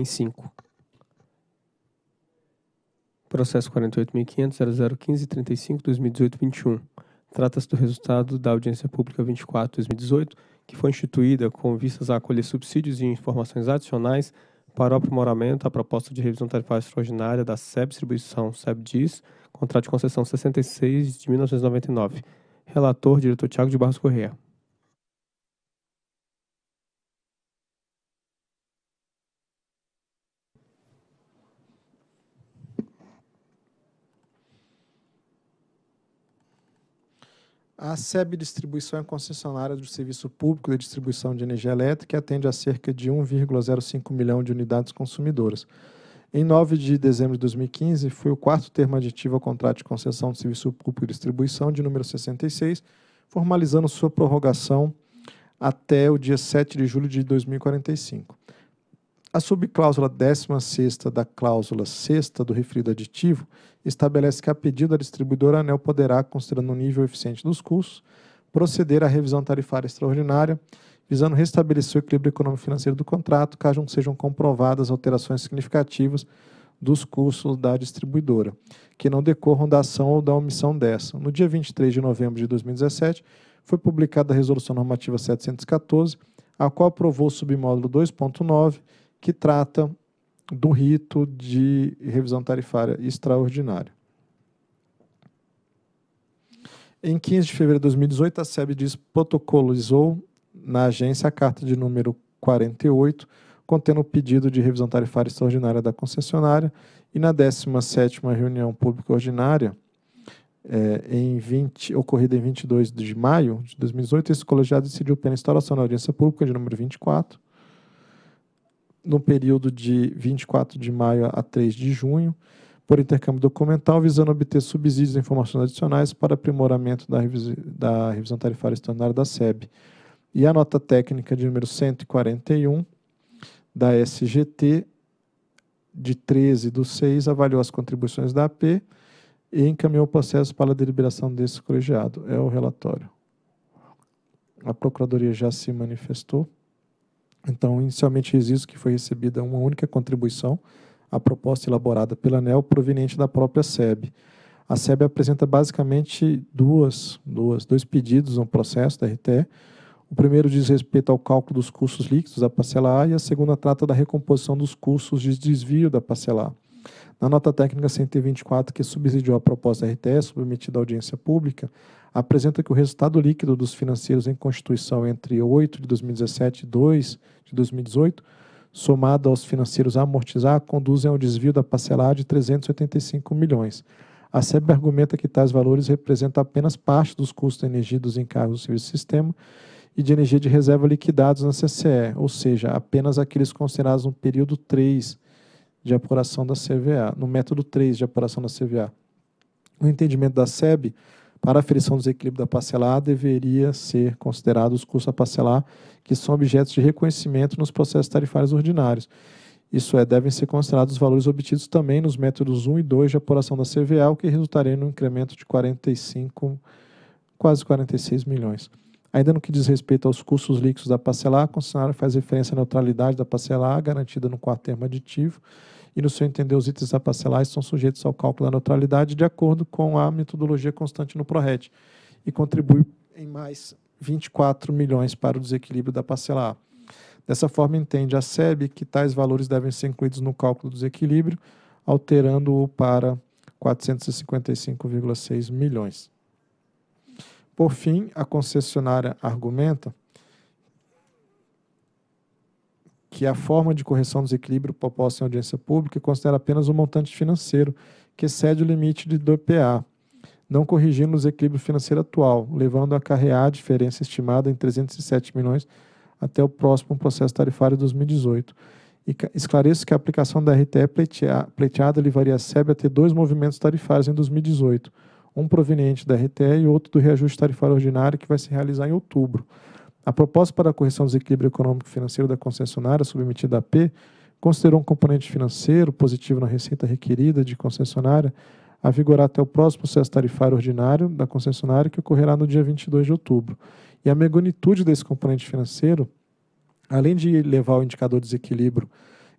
em 5. Processo 48.500.0015.35.2018.21. Trata-se do resultado da Audiência Pública 24-2018, que foi instituída com vistas a acolher subsídios e informações adicionais para o aprimoramento à proposta de revisão tarifária extraordinária da SEB Distribuição SEBDIS, contrato de concessão 66 de 1999. Relator, diretor Tiago de Barros Correia. A SEB Distribuição é concessionária do Serviço Público de Distribuição de Energia Elétrica e atende a cerca de 1,05 milhão de unidades consumidoras. Em 9 de dezembro de 2015, foi o quarto termo aditivo ao contrato de concessão do Serviço Público de Distribuição, de número 66, formalizando sua prorrogação até o dia 7 de julho de 2045. A subcláusula 16 da cláusula 6 do referido aditivo estabelece que, a pedido da distribuidora, a ANEL poderá, considerando o nível eficiente dos custos, proceder à revisão tarifária extraordinária, visando restabelecer o equilíbrio econômico-financeiro do contrato, caso não sejam comprovadas alterações significativas dos custos da distribuidora, que não decorram da ação ou da omissão dessa. No dia 23 de novembro de 2017, foi publicada a Resolução Normativa 714, a qual aprovou o submódulo 2.9, que trata do rito de revisão tarifária extraordinária. Em 15 de fevereiro de 2018, a SEB diz protocolizou na agência a carta de número 48, contendo o pedido de revisão tarifária extraordinária da concessionária, e na 17ª reunião pública ordinária, é, em 20, ocorrida em 22 de maio de 2018, esse colegiado decidiu pela instauração da audiência pública de número 24, no período de 24 de maio a 3 de junho, por intercâmbio documental, visando obter subsídios e informações adicionais para aprimoramento da, revis da revisão tarifária extraordinária da SEB. E a nota técnica de número 141 da SGT, de 13 do 6, avaliou as contribuições da AP e encaminhou o processo para a deliberação desse colegiado. É o relatório. A Procuradoria já se manifestou. Então, inicialmente exijo que foi recebida uma única contribuição à proposta elaborada pela ANEL proveniente da própria SEB. A SEB apresenta basicamente duas, duas, dois pedidos no processo da RTE. O primeiro diz respeito ao cálculo dos custos líquidos da parcela A e a segunda trata da recomposição dos custos de desvio da parcela A. Na nota técnica 124, que subsidiou a proposta RTS submetida à audiência pública, apresenta que o resultado líquido dos financeiros em constituição entre 8 de 2017 e 2 de 2018, somado aos financeiros a amortizar, conduzem ao desvio da parcelar de 385 milhões. A SEB argumenta que tais valores representam apenas parte dos custos de energia dos encargos do serviço sistema e de energia de reserva liquidados na CCE, ou seja, apenas aqueles considerados no período 3 de apuração da CVA, no método 3 de apuração da CVA. O entendimento da SEB para a aferição do desequilíbrio da parcela A deveria ser considerado os custos a parcelar que são objetos de reconhecimento nos processos tarifários ordinários. Isso é, devem ser considerados os valores obtidos também nos métodos 1 e 2 de apuração da CVA, o que resultaria no incremento de 45, quase 46 milhões. Ainda no que diz respeito aos custos líquidos da parcela A, a concessionária faz referência à neutralidade da parcela A, garantida no termo aditivo, e, no seu entender, os itens da parcela A estão sujeitos ao cálculo da neutralidade de acordo com a metodologia constante no PRORET e contribui em mais 24 milhões para o desequilíbrio da parcela A. Dessa forma, entende a SEB que tais valores devem ser incluídos no cálculo do desequilíbrio, alterando-o para 455,6 milhões. Por fim, a concessionária argumenta que a forma de correção do desequilíbrio proposta em audiência pública considera apenas o um montante financeiro, que excede o limite de PA, não corrigindo o desequilíbrio financeiro atual, levando a carrear a diferença estimada em 307 milhões até o próximo processo tarifário de 2018. E esclareço que a aplicação da RTE pleiteada levaria a SEB a ter dois movimentos tarifários em 2018 um proveniente da RTE e outro do reajuste tarifário ordinário, que vai se realizar em outubro. A proposta para a correção do desequilíbrio econômico-financeiro da concessionária submetida à P considerou um componente financeiro positivo na receita requerida de concessionária a vigorar até o próximo processo tarifário ordinário da concessionária, que ocorrerá no dia 22 de outubro. E a magnitude desse componente financeiro, além de levar o indicador de desequilíbrio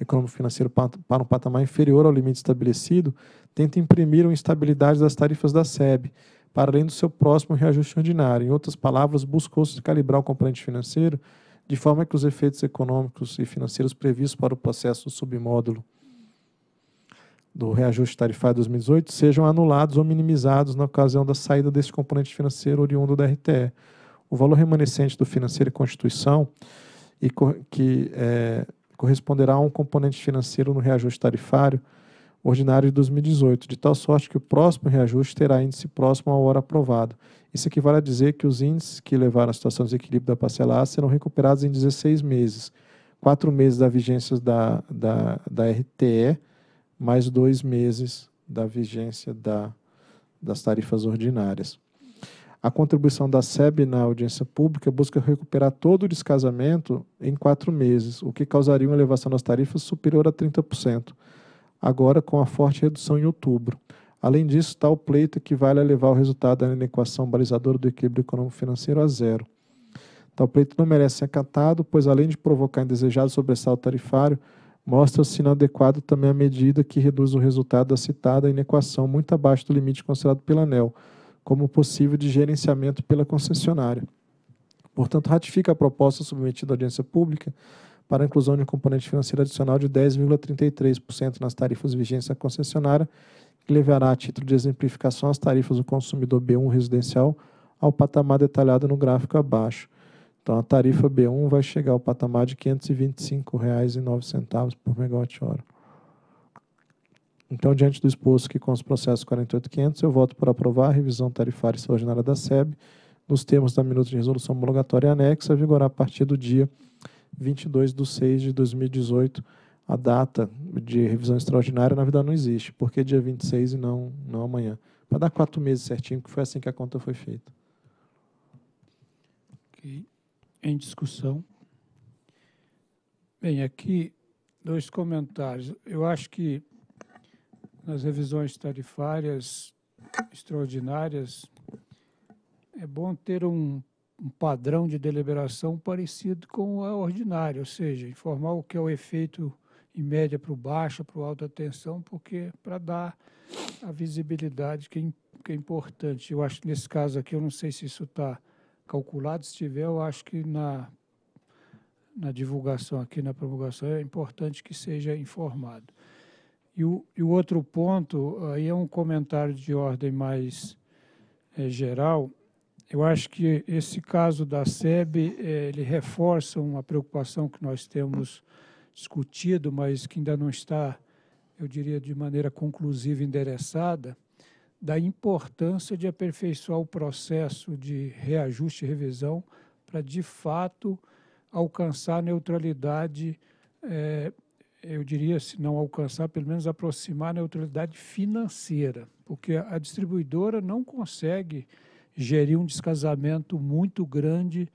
econômico-financeiro para um patamar inferior ao limite estabelecido, tenta imprimir uma instabilidade das tarifas da SEB, para além do seu próximo reajuste ordinário. Em outras palavras, buscou-se calibrar o componente financeiro de forma que os efeitos econômicos e financeiros previstos para o processo submódulo do reajuste tarifário 2018 sejam anulados ou minimizados na ocasião da saída desse componente financeiro oriundo da RTE. O valor remanescente do financeiro e Constituição e que é, corresponderá a um componente financeiro no reajuste tarifário ordinário de 2018, de tal sorte que o próximo reajuste terá índice próximo ao hora aprovado. Isso equivale a dizer que os índices que levaram à situação de desequilíbrio da parcela A serão recuperados em 16 meses, quatro meses da vigência da, da, da RTE, mais dois meses da vigência da, das tarifas ordinárias. A contribuição da SEB na audiência pública busca recuperar todo o descasamento em quatro meses, o que causaria uma elevação das tarifas superior a 30%, agora com a forte redução em outubro. Além disso, está o pleito que vale levar o resultado da inequação balizadora do equilíbrio econômico-financeiro a zero. Tal então, pleito não merece ser acatado, pois além de provocar indesejado sobressalto tarifário, mostra-se inadequado também a medida que reduz o resultado da citada inequação muito abaixo do limite considerado pela ANEL, como possível de gerenciamento pela concessionária. Portanto, ratifica a proposta submetida à audiência pública para a inclusão de um componente financeiro adicional de 10,33% nas tarifas vigentes à concessionária, que levará a título de exemplificação as tarifas do consumidor B1 residencial ao patamar detalhado no gráfico abaixo. Então, a tarifa B1 vai chegar ao patamar de R$ 525,09 por megawatt-hora. Então, diante do exposto que com os processos 48500, eu voto por aprovar a revisão tarifária extraordinária da SEB, nos termos da minuta de resolução homologatória anexa, a vigorar a partir do dia 22 de 6 de 2018. A data de revisão extraordinária, na verdade, não existe, porque que dia 26 e não, não amanhã. Para dar quatro meses certinho, que foi assim que a conta foi feita. Okay. Em discussão. Bem, aqui dois comentários. Eu acho que nas revisões tarifárias extraordinárias, é bom ter um, um padrão de deliberação parecido com a ordinária, ou seja, informar o que é o efeito em média para o baixa, para o alta tensão, porque é para dar a visibilidade que é, que é importante. Eu acho que nesse caso aqui, eu não sei se isso está calculado, se tiver, eu acho que na, na divulgação aqui, na promulgação, é importante que seja informado. E o, e o outro ponto, aí é um comentário de ordem mais é, geral, eu acho que esse caso da SEB, eh, ele reforça uma preocupação que nós temos discutido, mas que ainda não está, eu diria, de maneira conclusiva endereçada, da importância de aperfeiçoar o processo de reajuste e revisão para, de fato, alcançar neutralidade eh, eu diria, se não alcançar, pelo menos aproximar a neutralidade financeira, porque a distribuidora não consegue gerir um descasamento muito grande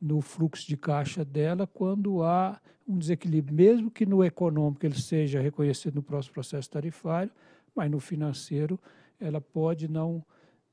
no fluxo de caixa dela quando há um desequilíbrio, mesmo que no econômico ele seja reconhecido no próximo processo tarifário, mas no financeiro ela pode não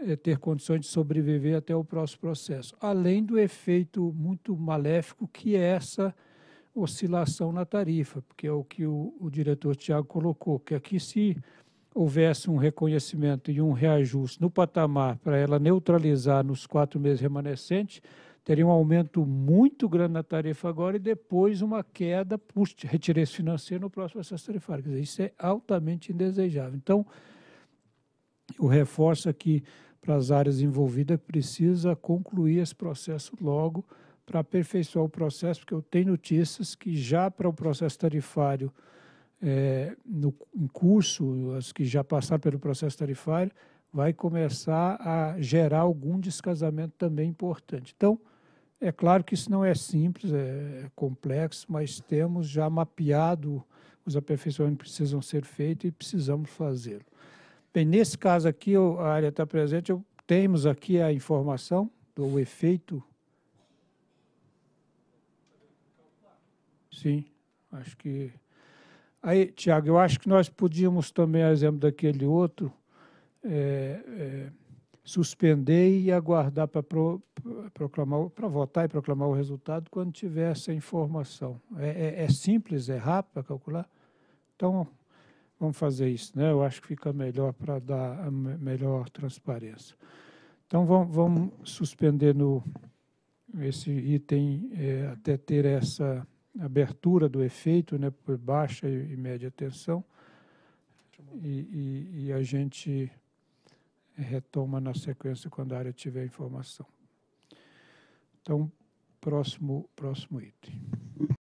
é, ter condições de sobreviver até o próximo processo, além do efeito muito maléfico que é essa oscilação na tarifa, porque é o que o, o diretor Tiago colocou, que aqui se houvesse um reconhecimento e um reajuste no patamar para ela neutralizar nos quatro meses remanescentes, teria um aumento muito grande na tarifa agora e depois uma queda retirei esse financeiro no próximo acesso tarifário. Quer dizer, isso é altamente indesejável. Então, eu reforço aqui para as áreas envolvidas precisa concluir esse processo logo, para aperfeiçoar o processo, porque eu tenho notícias que já para o processo tarifário é, no, em curso, as que já passaram pelo processo tarifário, vai começar a gerar algum descasamento também importante. Então, é claro que isso não é simples, é, é complexo, mas temos já mapeado os aperfeiçoamentos que precisam ser feitos e precisamos fazê-lo. Bem, nesse caso aqui, a área está presente, eu, temos aqui a informação do efeito Sim, acho que. Aí, Tiago, eu acho que nós podíamos também, a exemplo daquele outro, é, é, suspender e aguardar para pro, proclamar, para votar e proclamar o resultado quando tiver essa informação. É, é, é simples, é rápido para calcular. Então, vamos fazer isso, né? Eu acho que fica melhor para dar a melhor transparência. Então, vamos, vamos suspender no, esse item é, até ter essa abertura do efeito né, por baixa e, média tensão. E, e, e a gente retoma na sequência quando a área tiver informação. Então, próximo, próximo item.